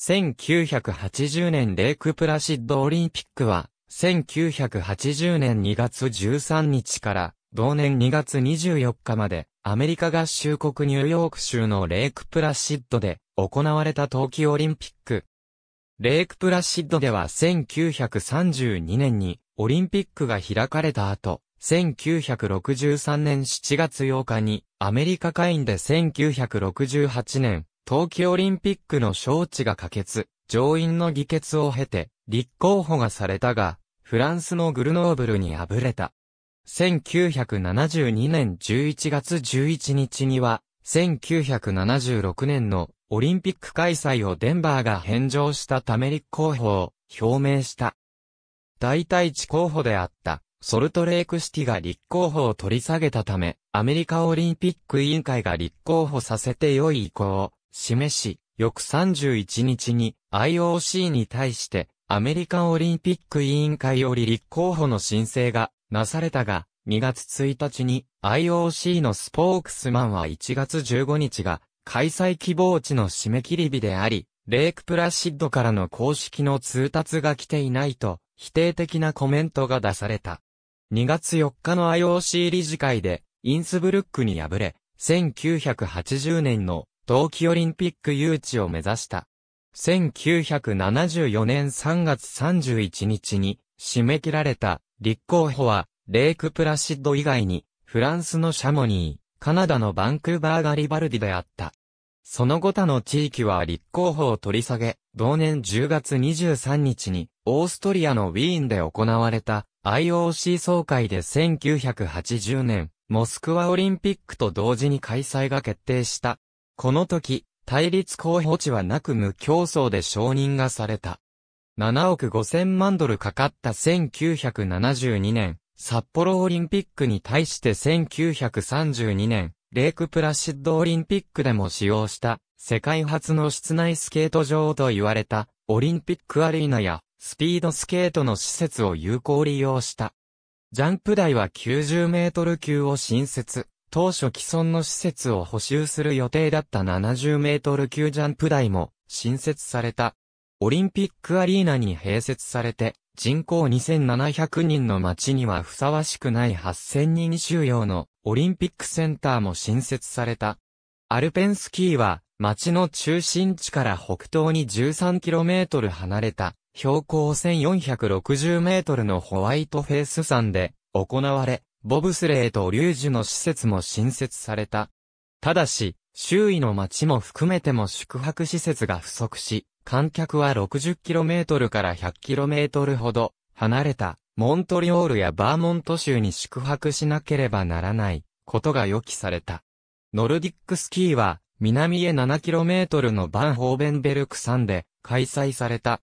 1980年レイクプラシッドオリンピックは、1980年2月13日から同年2月24日までアメリカ合衆国ニューヨーク州のレイクプラシッドで行われた冬季オリンピック。レイクプラシッドでは1932年にオリンピックが開かれた後、1963年7月8日にアメリカ会員で1968年冬季オリンピックの招致が可決、上院の議決を経て、立候補がされたが、フランスのグルノーブルに敗れた。1972年11月11日には、1976年のオリンピック開催をデンバーが返上したため立候補を表明した。代替地候補であったソルトレークシティが立候補を取り下げたため、アメリカオリンピック委員会が立候補させて良い意向を示し、翌31日に IOC に対してアメリカンオリンピック委員会より立候補の申請がなされたが、2月1日に IOC のスポークスマンは1月15日が開催希望地の締め切り日であり、レイクプラシッドからの公式の通達が来ていないと否定的なコメントが出された。2月4日の IOC 理事会でインスブルックに敗れ、1980年の冬季オリンピック誘致を目指した。1974年3月31日に締め切られた立候補はレイクプラシッド以外にフランスのシャモニー、カナダのバンクーバーガリバルディであった。その後他の地域は立候補を取り下げ、同年10月23日にオーストリアのウィーンで行われた IOC 総会で1980年モスクワオリンピックと同時に開催が決定した。この時、対立候補地はなく無競争で承認がされた。7億5000万ドルかかった1972年、札幌オリンピックに対して1932年、レイクプラシッドオリンピックでも使用した世界初の室内スケート場と言われたオリンピックアリーナやスピードスケートの施設を有効利用した。ジャンプ台は90メートル級を新設。当初既存の施設を補修する予定だった70メートル級ジャンプ台も新設された。オリンピックアリーナに併設されて、人口2700人の町にはふさわしくない8000人収容のオリンピックセンターも新設された。アルペンスキーは町の中心地から北東に 13km 離れた標高 1460m のホワイトフェイス山で行われ、ボブスレーとリュージュの施設も新設された。ただし、周囲の街も含めても宿泊施設が不足し、観客は 60km から 100km ほど離れたモントリオールやバーモント州に宿泊しなければならないことが予期された。ノルディックスキーは南へ 7km のバンホーベンベルク山で開催された。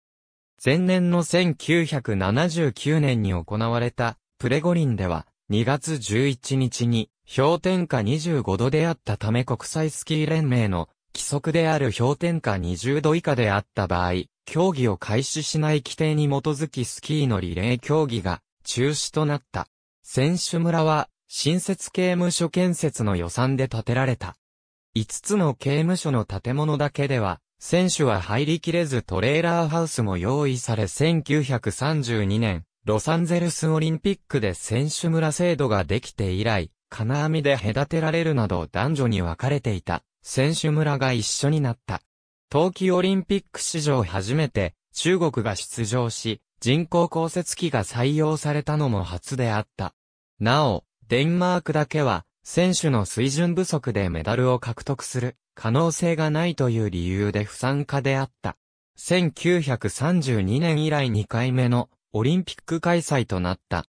前年の1979年に行われたプレゴリンでは2月11日に氷点下25度であったため国際スキー連盟の規則である氷点下20度以下であった場合、競技を開始しない規定に基づきスキーのリレー競技が中止となった。選手村は新設刑務所建設の予算で建てられた。5つの刑務所の建物だけでは、選手は入りきれずトレーラーハウスも用意され1932年、ロサンゼルスオリンピックで選手村制度ができて以来、金網で隔てられるなど男女に分かれていた選手村が一緒になった。冬季オリンピック史上初めて中国が出場し、人工降雪機が採用されたのも初であった。なお、デンマークだけは、選手の水準不足でメダルを獲得する可能性がないという理由で不参加であった。1932年以来2回目のオリンピック開催となった。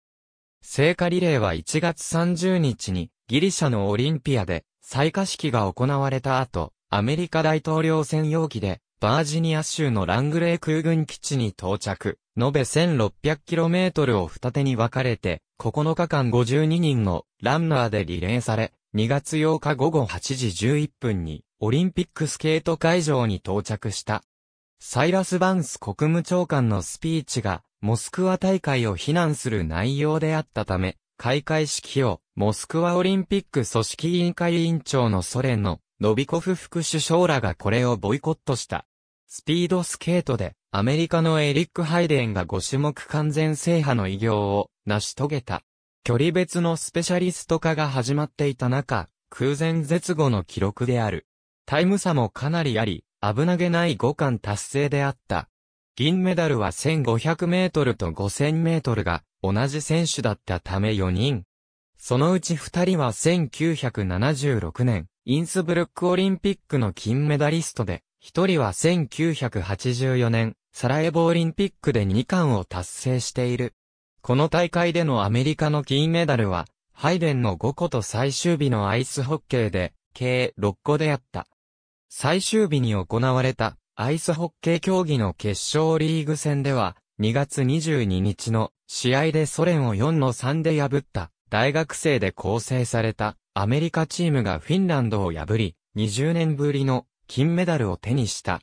聖火リレーは1月30日にギリシャのオリンピアで採火式が行われた後、アメリカ大統領専用機でバージニア州のラングレー空軍基地に到着、延べ 1600km を二手に分かれて、9日間52人のランナーでリレーされ、2月8日午後8時11分にオリンピックスケート会場に到着した。サイラス・バンス国務長官のスピーチがモスクワ大会を非難する内容であったため、開会式をモスクワオリンピック組織委員会委員長のソ連のノビコフ副首相らがこれをボイコットした。スピードスケートでアメリカのエリック・ハイデンが5種目完全制覇の偉業を成し遂げた。距離別のスペシャリスト化が始まっていた中、空前絶後の記録である。タイム差もかなりあり、危なげない5冠達成であった。銀メダルは1500メートルと5000メートルが同じ選手だったため4人。そのうち2人は1976年、インスブルックオリンピックの金メダリストで、1人は1984年、サラエボオリンピックで2冠を達成している。この大会でのアメリカの金メダルは、ハイデンの5個と最終日のアイスホッケーで、計6個であった。最終日に行われたアイスホッケー競技の決勝リーグ戦では、2月22日の試合でソ連を4の3で破った大学生で構成されたアメリカチームがフィンランドを破り、20年ぶりの金メダルを手にした。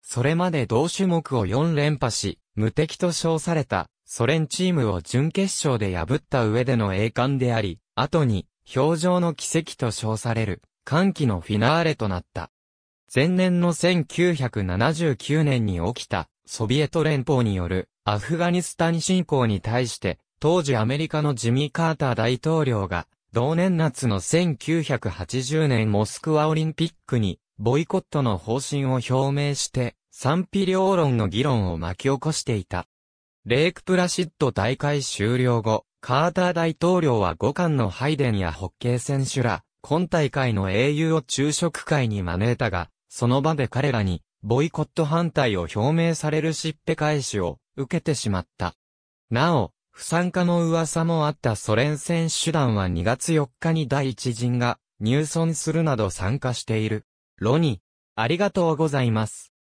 それまで同種目を4連覇し、無敵と称されたソ連チームを準決勝で破った上での栄冠であり、後に、表情の奇跡と称される、歓喜のフィナーレとなった。前年の1979年に起きたソビエト連邦によるアフガニスタン侵攻に対して当時アメリカのジミー・カーター大統領が同年夏の1980年モスクワオリンピックにボイコットの方針を表明して賛否両論の議論を巻き起こしていた。レイクプラシッド大会終了後、カーター大統領は五冠のハイデンやホッケー選手ら、今大会の英雄を昼食会に招いたが、その場で彼らに、ボイコット反対を表明されるしっぺ返しを受けてしまった。なお、不参加の噂もあったソ連選手団は2月4日に第一陣が入村するなど参加している。ロニ、ありがとうございます。